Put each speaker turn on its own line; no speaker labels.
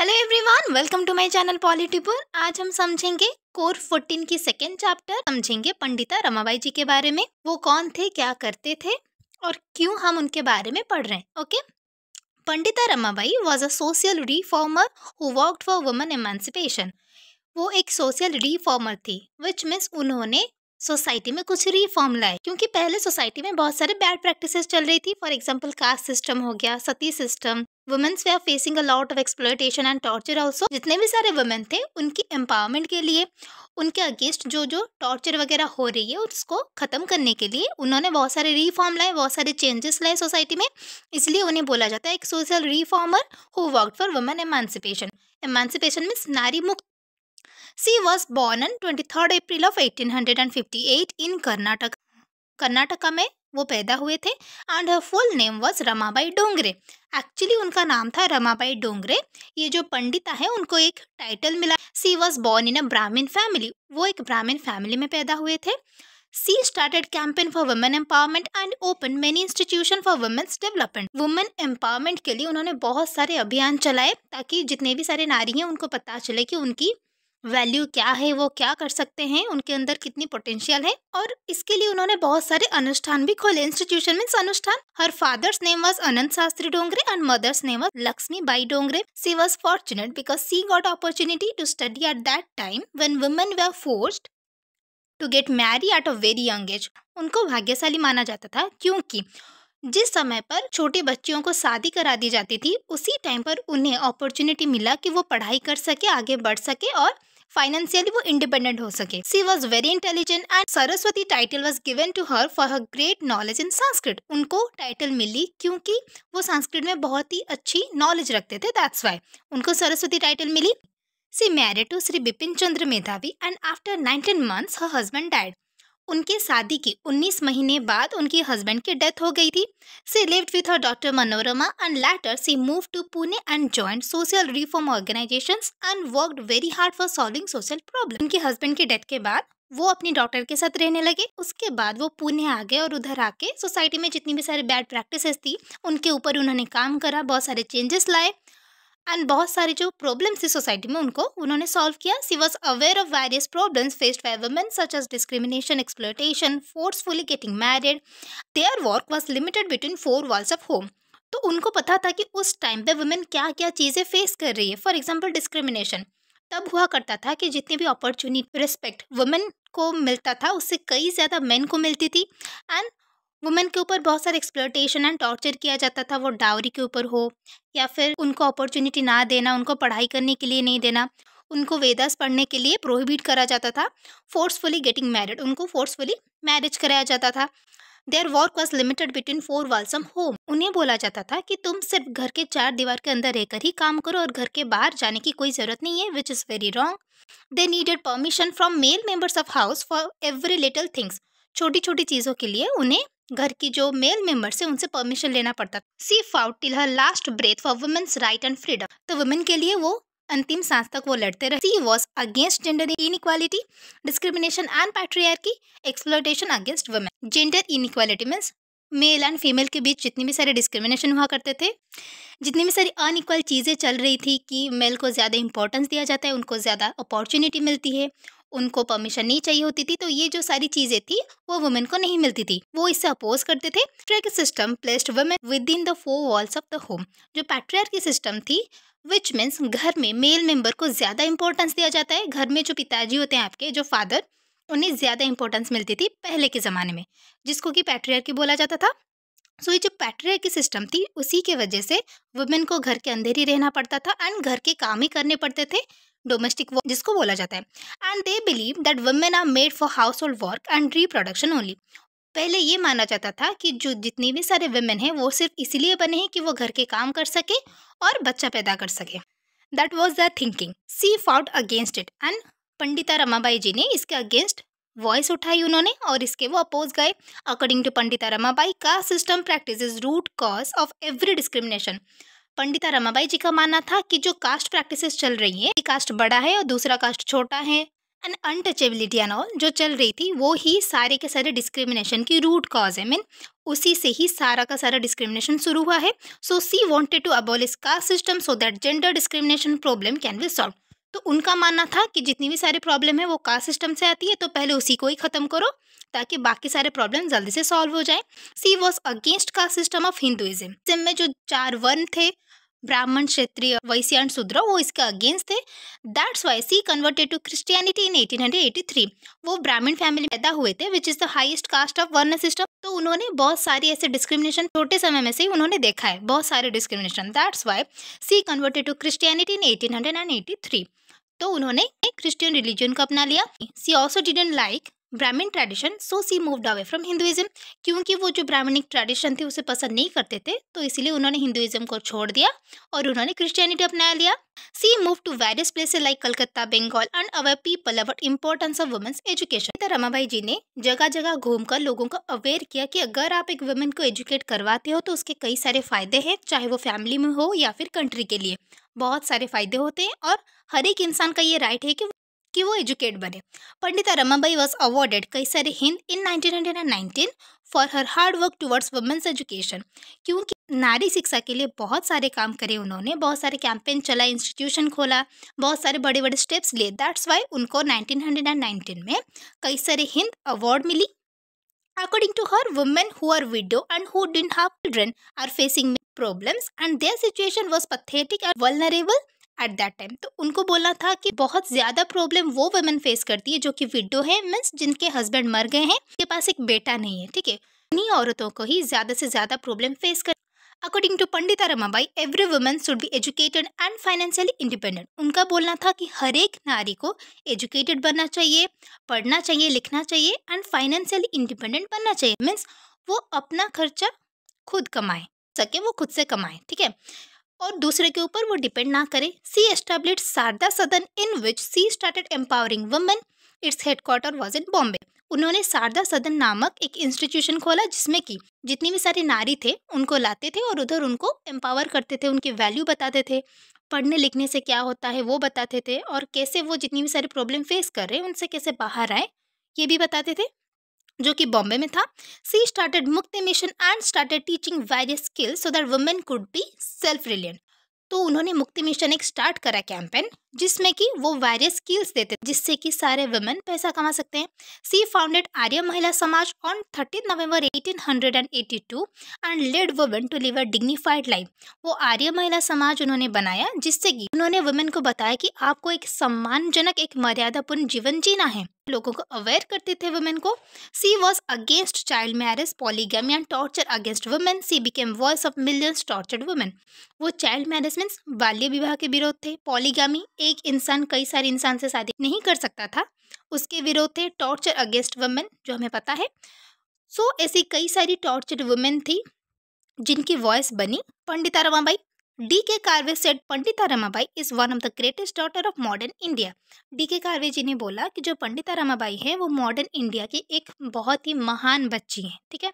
hello everyone welcome to my channel Politipur आज हम समझेंगे कोर 14 की सेकेंड चैप्टर समझेंगे पंडिता रमाबाई जी के बारे में वो कौन थे क्या करते थे और क्यों हम उनके बारे में पढ़ रहे हैं okay Pandita Ramabai was a social reformer who worked for women emancipation वो एक सोशल रिफॉर्मर थी विच मीन्स उन्होंने सोसाइटी में कुछ रिफॉर्म लाए क्योंकि पहले सोसाइटी में बहुत सारे बैड प्रैक्टिसेस चल रही थी फॉर एग्जांपल कास्ट सिस्टम हो गया sati system women's were facing a lot of exploitation and torture also जितने भी सारे वुमेन थे उनकी एम्पावरमेंट के लिए उनके अगेंस्ट जो जो टॉर्चर वगैरह हो रही है उसको ख़त्म करने के लिए उन्होंने बहुत सारे रिफॉर्म लाए बहुत सारे चेंजेस लाए सोसाइटी में इसलिए उन्हें बोला जाता है एक social reformer who work for women emancipation emancipation means नारी मुक्त She was born on 23rd April of 1858 in Karnataka Karnataka में वो पैदा हुए थे and her full name was Ramabai Dongre actually उनका नाम था रमाबाई डोंगरे ये जो पंडिता है उनको एक टाइटल मिला सी वॉज बॉर्न इन अ ब्राह्मण फैमिली वो एक ब्राह्मण फैमिली में पैदा हुए थे she started campaign for women empowerment and open many institution for women's development women empowerment के लिए उन्होंने बहुत सारे अभियान चलाए ताकि जितने भी सारे नारी हैं उनको पता चले कि उनकी वैल्यू क्या है वो क्या कर सकते हैं उनके अंदर कितनी पोटेंशियल है और इसके लिए उन्होंने बहुत सारे अनुष्ठान भी खोले इंस्टीट्यूशन मीन अनुष्ठान her father's name was Anant Shastri Dongre and mother's name was Lakshmi Bai Dongre she was fortunate because she got opportunity to study at that time when women were forced to get marry at a very young age उनको भाग्यशाली माना जाता था क्योंकि जिस समय पर छोटे बच्चियों को शादी करा दी जाती थी उसी टाइम पर उन्हें अपॉर्चुनिटी मिला कि वो पढ़ाई कर सके आगे बढ़ सके और फाइनेंशियली वो इंडिपेंडेंट हो सके she was very intelligent and Saraswati title was given to her for her great knowledge in Sanskrit उनको टाइटल मिली क्योंकि वो संस्कृत में बहुत ही अच्छी नॉलेज रखते थे दैट्स वाई उनको सरस्वती टाइटल मिली she married to Shri Bipin Chandra Medhavi and after nineteen months her husband died उनके शादी के 19 महीने बाद उनके हस्बैंड की डेथ हो गई थी she lived with her doctor Manorama and later she move to Pune and join social reform organisation and worked very hard for solving social problem उनके हस्बैंड की डेथ के बाद वो अपने डॉक्टर के साथ रहने लगे उसके बाद वो पुणे आ गए और उधर आके सोसाइटी में जितनी भी सारी बैड प्रैक्टिसेस थी उनके ऊपर उन्होंने काम करा बहुत सारे चेंजेस लाए एंड बहुत सारी जो प्रॉब्लम्स थी सोसाइटी में उनको उन्होंने सॉल्व किया she was aware of various problems faced by women such as discrimination exploitation forcefully getting married their work was limited between four walls of home तो उनको पता था कि उस टाइम पे वुमेन क्या क्या चीज़ें फेस कर रही है फॉर एग्जाम्पल डिस्क्रिमिनेशन तब हुआ करता था कि जितनी भी अपॉर्चुनिटी रिस्पेक्ट वुमेन को मिलता था उससे कई ज़्यादा मेन को मिलती थी एंड वुमेन के ऊपर बहुत सारे एक्सप्लोटेशन एंड टॉर्चर किया जाता था वो डावरी के ऊपर हो या फिर उनको अपॉर्चुनिटी ना देना उनको पढ़ाई करने के लिए नहीं देना उनको वेदास पढ़ने के लिए प्रोहिबिट करा जाता था फोर्सफुली गेटिंग मैरिड उनको फोर्सफुली मैरिज कराया जाता था their work was limited between four walls home उन्हें बोला जाता था कि तुम सिर्फ घर के चार दीवार के अंदर रहकर ही काम करो और घर के बाहर जाने की कोई ज़रूरत नहीं है which is very wrong they needed permission from male members of house for every little things छोटी छोटी चीज़ों के लिए उन्हें घर की जो मेल मेंबर्स है उनसे परमिशन लेना पड़ता था she fought till her last breath for women's right and freedom तो वुमेन के लिए वो अंतिम सांस तक वो लड़ते रहे she was against gender inequality discrimination and patriarchy exploitation against women gender inequality means male and female के बीच जितनी भी सारे डिस्क्रिमिनेशन हुआ करते थे जितनी भी सारी अनइक्वल चीज़ें चल रही थी कि मेल को ज़्यादा इंपॉर्टेंस दिया जाता है उनको ज़्यादा अपॉर्चुनिटी मिलती है उनको परमिशन नहीं चाहिए होती थी तो ये जो सारी चीज़ें थी वो वुमेन को नहीं मिलती थी वो इससे अपोज करते थे system placed women within the four walls of the home जो पैट्रियार्की सिस्टम थी विच मीन्स घर में मेल मेंबर को ज़्यादा इंपॉर्टेंस दिया जाता है घर में जो पिताजी होते हैं आपके जो फादर उन्हें ज़्यादा इंपॉर्टेंस मिलती थी पहले के ज़माने में जिसको कि पैट्रियार्की बोला जाता था सो so, ये जो पैट्रियार्की सिस्टम थी उसी के वजह से वुमेन को घर के अंदर ही रहना पड़ता था एंड घर के काम ही करने पड़ते थे डोमेस्टिक वर्क जिसको बोला जाता है and they believe that women are made for household work and reproduction only पहले ये माना जाता था कि जो जितने भी सारे वेमेन हैं वो सिर्फ इसलिए बने हैं कि वो घर के काम कर सके और बच्चा पैदा कर सके that was the thinking she fought against it and Pandita Ramabai जी ने इसके अगेंस्ट वॉइस उठाई उन्होंने और इसके वो अपोज गए अकॉर्डिंग टू पंडिता रमाबाई का system practice is root cause of every discrimination Pandita Ramabai जी का मानना था कि जो कास्ट प्रैक्टिसेस चल रही हैं कास्ट बड़ा है और दूसरा कास्ट छोटा है एंड अनटचेबिलिटी एंड ऑल जो चल रही थी वो ही सारे के सारे डिस्क्रिमिनेशन की रूट कॉज है मीन उसी से ही सारा का सारा डिस्क्रिमिनेशन शुरू हुआ है so she wanted to abolish caste system so that gender discrimination problem can be solve तो उनका मानना था कि जितनी भी सारी प्रॉब्लम है वो कास्ट सिस्टम से आती है तो पहले उसी को ही ख़त्म करो ताकि बाकी सारे प्रॉब्लम जल्दी से सॉल्व हो जाए she was against caste system of Hinduism में जो चार वर्ण थे ब्राह्मण क्षेत्रीय वैश्य एंड शूद्र वो इसके अगेंस्ट थे that's why she converted to Christianity in 1883 वो ब्राह्मण फैमिली पैदा हुए थे which is the highest caste of varna system तो उन्होंने बहुत सारी ऐसे डिस्क्रिमिनेशन छोटे समय में से ही उन्होंने देखा है बहुत सारे discrimination that's why she converted to Christianity in eighteen तो उन्होंने क्रिश्चियन रिलीजन को अपना लिया she also didn't like Brahmin tradition so she moved away from Hinduism क्योंकि वो जो ब्राह्मणिक ट्रेडिशन थे उसे पसंद नहीं करते थे तो इसीलिए उन्होंने हिंदुइज्म को छोड़ दिया और उन्होंने क्रिश्चियनिटी अपना लिया she move to various places like Calcutta Bengal and aware people about importance of women's education तो रमाबाई जी ने जगह जगह घूमकर लोगों को अवेयर किया कि अगर आप एक वुमेन को एजुकेट करवाते हो तो उसके कई सारे फायदे हैं चाहे वो फैमिली में हो या फिर कंट्री के लिए बहुत सारे फायदे होते हैं और हर एक इंसान का ये राइट है कि कि वो एजुकेट बने पंडिता रमाबाई वॉज अवॉर्डेड कई सारे हिंद in 1919 for her hard work towards women's education क्योंकि नारी शिक्षा के लिए बहुत सारे काम करे उन्होंने बहुत सारे कैंपेन चला इंस्टीट्यूशन खोला बहुत सारे बड़े बड़े स्टेप्स लिए दैट्स वाई उनको 1919 में कई सारे हिंद अवार्ड मिली according to her women who are widow and who didn't have children are facing problems and their situation was pathetic and vulnerable at that time तो उनको बोला था कि बहुत ज़्यादा प्रॉब्लम वो वुमेन फेस करती है जो कि विडो है मीन्स जिनके हस्बैंड मर गए हैं उनके पास एक बेटा नहीं है ठीक है उन्हीं औरतों को ही ज़्यादा से ज़्यादा प्रॉब्लम फेस कर according to Pandita Ramabai every women should be educated and financially independent उनका बोलना था कि हर एक नारी को एजुकेटेड बनना चाहिए पढ़ना चाहिए लिखना चाहिए एंड फाइनेंशियली इंडिपेंडेंट बनना चाहिए मीन्स वो अपना खर्चा खुद कमाए सके वो खुद से कमाए ठीक है और दूसरे के ऊपर वो डिपेंड ना करे सी establish Sharada Sadan in which she started empowering women its headquarter was in Bombay उन्होंने शारदा सदन नामक एक इंस्टीट्यूशन खोला जिसमें कि जितनी भी सारी नारी थे उनको लाते थे और उधर उनको एम्पावर करते थे उनकी वैल्यू बताते थे पढ़ने लिखने से क्या होता है वो बताते थे और कैसे वो जितनी भी सारी प्रॉब्लम फेस कर रहे हैं उनसे कैसे बाहर आए ये भी बताते थे जो कि बॉम्बे में था she started Mukti mission and started teaching various skills so that women could be self reliant तो उन्होंने मुक्ति मिशन एक स्टार्ट करा कैंपेन जिसमें कि वो वेरियस स्किल्स देते हैं जिससे कि सारे वुमेन पैसा कमा सकते हैं सी founded Arya Mahila Samaj on thirteen November 1882 and led women to live a dignified life वो आर्य महिला समाज उन्होंने बनाया जिससे कि उन्होंने वुमेन को बताया कि आपको एक सम्मानजनक एक मर्यादापूर्ण जीवन जीना है लोगों को अवेयर करते थे वुमेन को she was against child marriage polygamy and torture against women she became voice of millions tortured women वो चाइल्ड मैरिज मीन्स बाल्य विवाह के विरोध थे पॉलीगामी एक इंसान कई सारे इंसान से शादी नहीं कर सकता था उसके विरोध थे टॉर्चर अगेंस्ट वुमेन जो हमें पता है सो so, ऐसी कई सारी टॉर्चर वुमेन थी जिनकी वॉइस बनी पंडिता Ramabai D K Karve said Pandita Ramabai is one of the greatest daughter of modern India D K Karve जी ने बोला कि जो पंडिता रमाबाई है वो मॉडर्न इंडिया की एक बहुत ही महान बच्ची हैं ठीक है